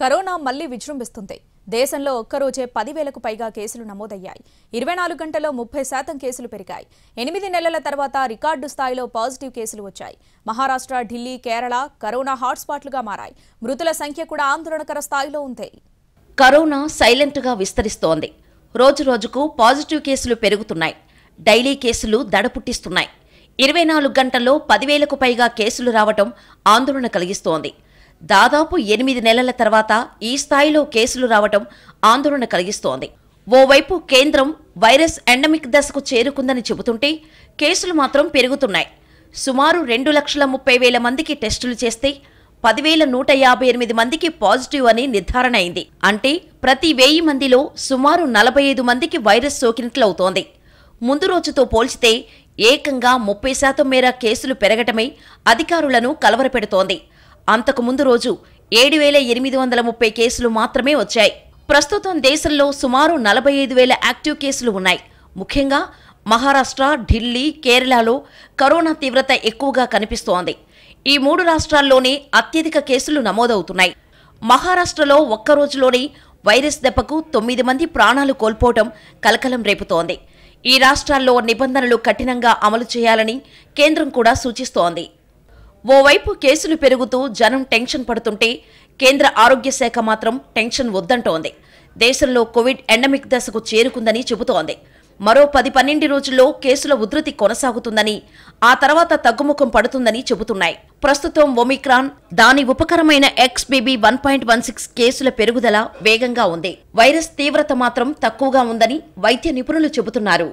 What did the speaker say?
corona మళ్లీ విజృంభిస్తుంది దేశంలో ఒక్కరోజే పదివేలకు పైగా కేసులు నమోదయ్యాయి ఇరవై నాలుగు గంటల్లో ముప్పై శాతం కేసులు పెరిగాయి ఎనిమిది నెలల తర్వాత రికార్డు స్థాయిలో పాజిటివ్ కేసులు వచ్చాయి మహారాష్ట్ర ఢిల్లీ కేరళ కరోనా హాట్స్పాట్లుగా మారాయి మృతుల సంఖ్య కూడా ఆందోళనకర స్థాయిలో ఉంది కరోనా సైలెంట్గా విస్తరిస్తోంది రోజురోజుకు పాజిటివ్ కేసులు పెరుగుతున్నాయి డైలీ కేసులు దడపుట్టిస్తున్నాయి ఇరవై నాలుగు గంటల్లో పదివేలకు పైగా కేసులు రావటం ఆందోళన కలిగిస్తోంది దాదాపు ఎనిమిది నెలల తర్వాత ఈ స్థాయిలో కేసులు రావటం ఆందోళన కలిగిస్తోంది ఓవైపు కేంద్రం వైరస్ ఎండమిక్ దశకు చేరుకుందని చెబుతుంటే కేసులు మాత్రం పెరుగుతున్నాయి సుమారు రెండు లక్షల ముప్పై వేల మందికి టెస్టులు చేస్తే పదివేల నూట యాభై ఎనిమిది మందికి పాజిటివ్ అని నిర్ధారణ అయింది అంటే ప్రతి వెయ్యి మందిలో సుమారు నలభై ఐదు మందికి వైరస్ సోకినట్లవుతోంది ముందు రోజుతో పోల్చితే ఏకంగా ముప్పై శాతం మేర కేసులు పెరగటమే అధికారులను కలవరపెడుతోంది అంతకుముందు రోజు ఏడు వేల ఎనిమిది వందల ముప్పై కేసులు మాత్రమే వచ్చాయి ప్రస్తుతం దేశంలో సుమారు నలభై ఐదు వేల యాక్టివ్ కేసులు ఉన్నాయి ముఖ్యంగా మహారాష్ట్ర ఢిల్లీ కేరళలో కరోనా తీవ్రత ఎక్కువగా కనిపిస్తోంది ఈ మూడు రాష్ట్రాల్లోనే అత్యధిక కేసులు నమోదవుతున్నాయి మహారాష్ట్రలో ఒక్కరోజులోనే వైరస్ దెబ్బకు తొమ్మిది మంది ప్రాణాలు కోల్పోవటం కలకలం రేపుతోంది ఈ రాష్ట్రాల్లో నిబంధనలు కఠినంగా అమలు చేయాలని కేంద్రం కూడా సూచిస్తోంది ఓవైపు కేసులు పెరుగుతూ జనం టెన్షన్ పడుతుంటే కేంద్ర ఆరోగ్య శాఖ మాత్రం టెన్షన్ వద్దంటోంది దేశంలో కోవిడ్ ఎండమిక్ దశకు చేరుకుందని చెబుతోంది మరో పది పన్నెండు రోజుల్లో కేసుల ఉధృతి కొనసాగుతుందని ఆ తర్వాత తగ్గుముఖం పడుతుందని చెబుతున్నాయి ప్రస్తుతం ఒమిక్రాన్ దాని ఉపకరమైన XBB one point one six కేసుల పెరుగుదల వేగంగా ఉంది వైరస్ తీవ్రత మాత్రం తక్కువగా ఉందని వైద్య నిపుణులు చెబుతున్నారు